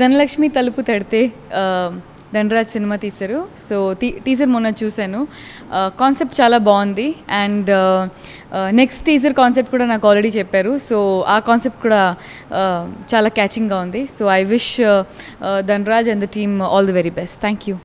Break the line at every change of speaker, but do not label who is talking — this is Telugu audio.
ధనలక్ష్మి తలుపు తడితే ధనరాజ్ సినిమా తీశారు సో టీ టీజర్ మొన్న చూశాను కాన్సెప్ట్ చాలా బాగుంది అండ్ నెక్స్ట్ టీజర్ కాన్సెప్ట్ కూడా నాకు ఆల్రెడీ చెప్పారు సో ఆ కాన్సెప్ట్ కూడా చాలా క్యాచింగ్గా ఉంది so I wish Dhanraj and the team all the very best thank you